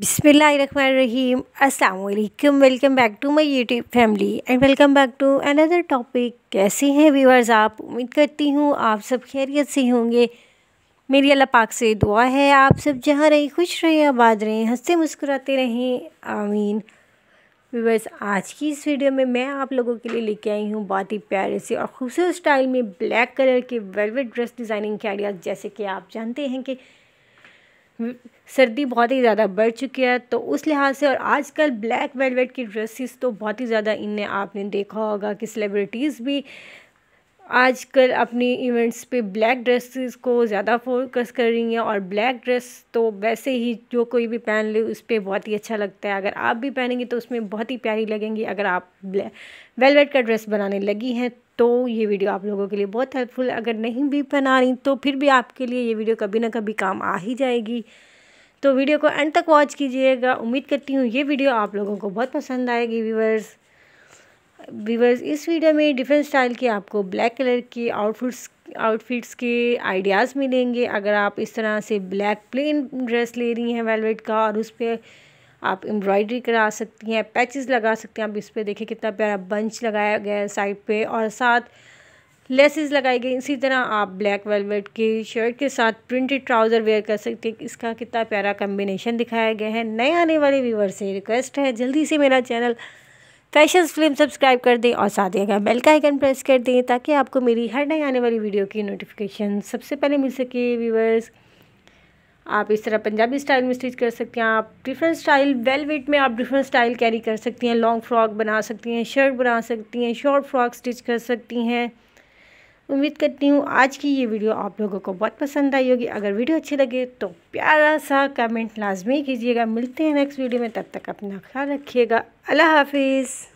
बिसमीम अस्सलाम welcome back to my YouTube family and welcome back to another topic कैसे हैं व्यूअर्स आप उम्मीद करती हूँ आप सब खैरियत से होंगे मेरी अल्लाह पाक से दुआ है आप सब जहाँ रहें खुश रहें आबाद रहें हंसते मुस्कुराते रहें आमीन व्यूवर्स आज की इस वीडियो में मैं आप लोगों के लिए लेके आई हूँ बहुत ही प्यारे से और खूबसूरत स्टाइल में ब्लैक कलर के वेलवेट ड्रेस डिज़ाइनिंग के आइडियाज़ जैसे कि आप जानते हैं कि सर्दी बहुत ही ज़्यादा बढ़ चुकी है तो उस लिहाज से और आजकल ब्लैक वेलवेट की ड्रेसेस तो बहुत ही ज़्यादा इन आपने देखा होगा कि सेलिब्रिटीज़ भी आजकल अपनी इवेंट्स पे ब्लैक ड्रेसेस को ज़्यादा फोकस कर रही हैं और ब्लैक ड्रेस तो वैसे ही जो कोई भी पहन ले उस पर बहुत ही अच्छा लगता है अगर आप भी पहनेंगी तो उसमें बहुत ही प्यारी लगेंगी अगर आप ब्लैक वेलवेट का ड्रेस बनाने लगी हैं तो ये वीडियो आप लोगों के लिए बहुत हेल्पफुल अगर नहीं भी बना रही तो फिर भी आपके लिए ये वीडियो कभी ना कभी काम आ ही जाएगी तो वीडियो को एंड तक वॉच कीजिएगा उम्मीद करती हूँ ये वीडियो आप लोगों को बहुत पसंद आएगी व्यूवर्स व्यूवर्स इस वीडियो में डिफरेंट स्टाइल के आपको ब्लैक कलर के आउटफिट्स आउटफिट्स के आइडियाज़ मिलेंगे अगर आप इस तरह से ब्लैक प्लेन ड्रेस ले रही हैं वेलवेट का और उस पर आप एम्ब्रॉयडरी करा सकती हैं पैचेस लगा सकती हैं आप इस पर देखिए कितना प्यारा बंच लगाया गया है साइड पे और साथ लेसेस लगाई गई इसी तरह आप ब्लैक वेलवेट की शर्ट के साथ प्रिंटेड ट्राउज़र वेयर कर सकते हैं इसका कितना प्यारा कम्बिनेशन दिखाया गया है नए आने वाले व्यूवर से रिक्वेस्ट है जल्दी से मेरा चैनल फैशन फिल्म सब्सक्राइब कर दें और साथ ही अगर बेल का आइकन प्रेस कर दें ताकि आपको मेरी हर नई आने वाली वीडियो की नोटिफिकेशन सबसे पहले मिल सके व्यूवर्स आप इस तरह पंजाबी स्टाइल में स्टिच कर सकती हैं आप डिफरेंट स्टाइल वेलवेट में आप डिफरेंट स्टाइल कैरी कर सकती हैं लॉन्ग फ्रॉक बना सकती हैं शर्ट बना सकती हैं शॉर्ट फ्रॉक स्टिच कर सकती हैं उम्मीद करती हूँ आज की ये वीडियो आप लोगों को बहुत पसंद आई होगी अगर वीडियो अच्छी लगे तो प्यारा सा कमेंट लाजमी कीजिएगा मिलते हैं नेक्स्ट वीडियो में तब तक अपना ख्याल रखिएगा अल्लाह हाफिज़